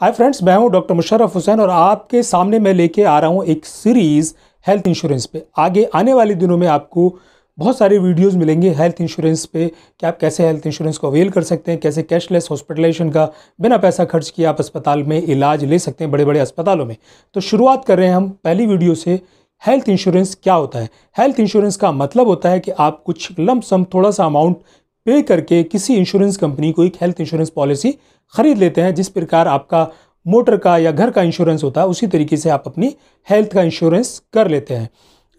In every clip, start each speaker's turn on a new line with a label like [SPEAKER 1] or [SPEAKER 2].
[SPEAKER 1] hi friends मैं हूं doctor Musharraf Hussain और आपके सामने मैं लेके आ रहा हूं एक सीरीज़ हेल्थ इंश्योरेंस पे आगे आने वाले दिनों में आपको बहुत सारे वीडियोस मिलेंगे हेल्थ इंश्योरेंस पे कि आप कैसे हेल्थ इंश्योरेंस को अवेल कर सकते हैं कैसे कैशलेस हॉस्पिटलाइजेशन का बिना पैसा खर्च किए आप अस्पताल में इलाज ले सकते हैं बड़े बड़े अस्पतालों में तो शुरुआत कर रहे हैं हम पहली वीडियो से हेल्थ इंश्योरेंस क्या होता है हेल्थ इंश्योरेंस का मतलब होता है कि आप कुछ लम सम थोड़ा सा अमाउंट पे करके किसी इंश्योरेंस कंपनी को एक हेल्थ इंश्योरेंस पॉलिसी खरीद लेते हैं जिस प्रकार आपका मोटर का या घर का इंश्योरेंस होता है उसी तरीके से आप अपनी हेल्थ का इंश्योरेंस कर लेते हैं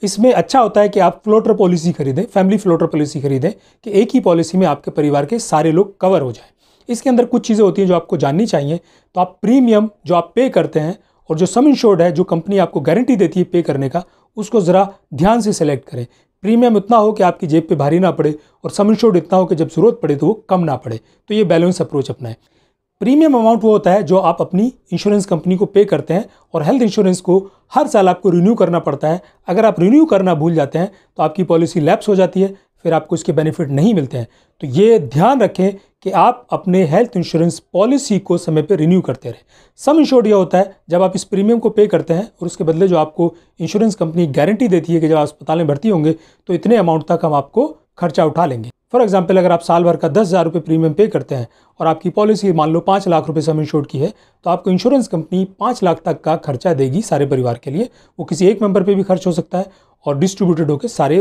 [SPEAKER 1] इसमें अच्छा होता है कि आप फ्लोटर पॉलिसी खरीदें फैमिली फ्लोटर पॉलिसी खरीदें कि एक ही पॉलिसी में आपके परिवार के सारे लोग कवर हो जाएं इसके अंदर कुछ चीज़ें होती हैं जो आपको जाननी चाहिए तो आप प्रीमियम जो आप पे करते हैं और जो सम इंश्योर्ड है जो कंपनी आपको गारंटी देती है पे करने का उसको ज़रा ध्यान से सेलेक्ट करें प्रीमियम इतना हो कि आपकी जेब पे भारी ना पड़े और सम इंश्योर्ड इतना हो कि जब ज़रूरत पड़े तो वो कम ना पड़े तो ये बैलेंस अप्रोच अपना है प्रीमियम अमाउंट वो होता है जो आप अपनी इंश्योरेंस कंपनी को पे करते हैं और हेल्थ इंश्योरेंस को हर साल आपको रिन्यू करना पड़ता है अगर आप रिन्यू करना भूल जाते हैं तो आपकी पॉलिसी लैप्स हो जाती है फिर आपको इसके बेनिफिट नहीं मिलते हैं तो ये ध्यान रखें कि आप अपने हेल्थ इंश्योरेंस पॉलिसी को समय पर रिन्यू करते रहें सम इंश्योर्ड यह होता है जब आप इस प्रीमियम को पे करते हैं और उसके बदले जो आपको इंश्योरेंस कंपनी गारंटी देती है कि जब अस्पताल में भर्ती होंगे तो इतने अमाउंट तक हम आपको खर्चा उठा लेंगे फॉर एग्जाम्पल अगर आप साल भर का दस हज़ार रुपये प्रीमियम पे करते हैं और आपकी पॉलिसी मान लो पाँच लाख रुपये सम इंश्योर्ड की है तो आपको इंश्योरेंस कंपनी पाँच लाख तक का खर्चा देगी सारे परिवार के लिए वो किसी एक मेंबर पे भी खर्च हो सकता है और डिस्ट्रीब्यूटेड होकर सारे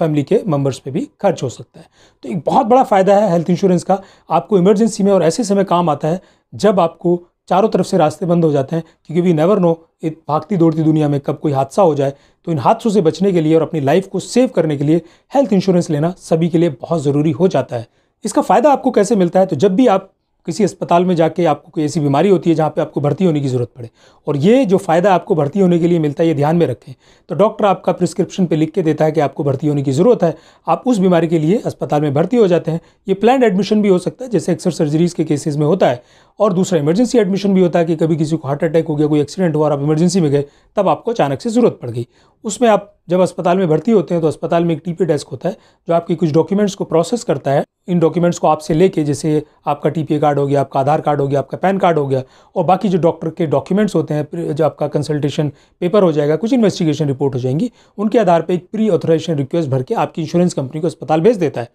[SPEAKER 1] फैमिली के मेम्बर्स पे भी खर्च हो सकता है तो एक बहुत बड़ा फ़ायदा है हेल्थ इंश्योरेंस का आपको इमरजेंसी में और ऐसे समय काम आता है जब आपको चारों तरफ से रास्ते बंद हो जाते हैं क्योंकि वी नेवर नो इत भागती दौड़ती दुनिया में कब कोई हादसा हो जाए तो इन हादसों से बचने के लिए और अपनी लाइफ को सेव करने के लिए हेल्थ इंश्योरेंस लेना सभी के लिए बहुत ज़रूरी हो जाता है इसका फ़ायदा आपको कैसे मिलता है तो जब भी आप किसी अस्पताल में जाके आपको कोई ऐसी बीमारी होती है जहाँ पे आपको भर्ती होने की ज़रूरत पड़े और ये जो फ़ायदा आपको भर्ती होने के लिए मिलता है ये ध्यान में रखें तो डॉक्टर आपका प्रिस्क्रिप्शन पे लिख के देता है कि आपको भर्ती होने की ज़रूरत है आप उस बीमारी के लिए अस्पताल में भर्ती हो जाते हैं ये प्लान एडमिशन भी हो सकता है जैसे अक्सर सर्जरीज़ के केसेज में होता है और दूसरा इमरजेंसी एडमिशन भी होता है कि कभी किसी को हार्ट अटैक हो गया कोई एक्सीडेंट हुआ और आप इमरजेंसी में गए तब आपको अचानक से ज़रूरत पड़ गई उसमें आप जब अस्पताल में भर्ती होते हैं तो अस्पताल में एक टीपी डेस्क होता है जो आपके कुछ डॉक्यूमेंट्स को प्रोसेस करता है इन डॉक्यूमेंट्स को आपसे लेके जैसे आपका टीपीए कार्ड हो गया आपका आधार कार्ड हो गया आपका पैन कार्ड हो गया और बाकी जो डॉक्टर के डॉक्यूमेंट्स होते हैं जो आपका कंसल्टेशन पेपर हो जाएगा कुछ इन्वेस्टिगेशन रिपोर्ट हो जाएंगी उनके आधार पर एक प्री ऑथोराइजेशन रिक्वेस्ट भर के आपकी इंश्योरेंस कंपनी को अस्पताल भेज देता है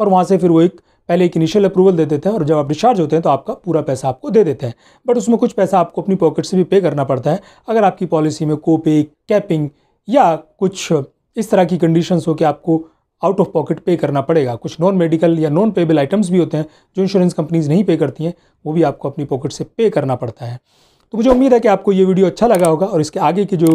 [SPEAKER 1] और वहाँ से फिर वो एक पहले एक इनिशियल अप्रूवल दे देते हैं और जब आप डिस्चार्ज होते हैं तो आपका पूरा पैसा आपको दे देते हैं बट उसमें कुछ पैसा आपको अपनी पॉकेट से भी पे करना पड़ता है अगर आपकी पॉलिसी में कोपे कैपिंग या कुछ इस तरह की कंडीशंस हो कि आपको आउट ऑफ पॉकेट पे करना पड़ेगा कुछ नॉन मेडिकल या नॉन पेबल आइटम्स भी होते हैं जो इंश्योरेंस कंपनीज नहीं पे करती हैं वो भी आपको अपनी पॉकेट से पे करना पड़ता है तो मुझे उम्मीद है कि आपको ये वीडियो अच्छा लगा होगा और इसके आगे के जो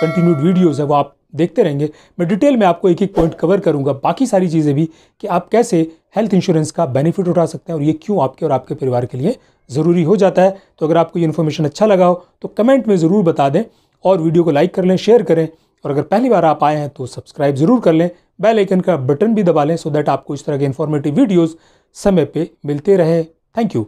[SPEAKER 1] कंटिन्यूड वीडियोज़ है वो आप देखते रहेंगे मैं डिटेल में आपको एक एक पॉइंट कवर करूँगा बाकी सारी चीज़ें भी कि आप कैसे हेल्थ इंश्योरेंस का बेनिफिट उठा सकते हैं और ये क्यों आपके और आपके परिवार के लिए ज़रूरी हो जाता है तो अगर आपको ये इन्फॉर्मेशन अच्छा लगा हो तो कमेंट में ज़रूर बता दें और वीडियो को लाइक कर लें शेयर करें और अगर पहली बार आप आए हैं तो सब्सक्राइब ज़रूर कर लें बेल आइकन का बटन भी दबा लें सो दैट आपको इस तरह के इन्फॉर्मेटिव वीडियोज़ समय पर मिलते रहे थैंक यू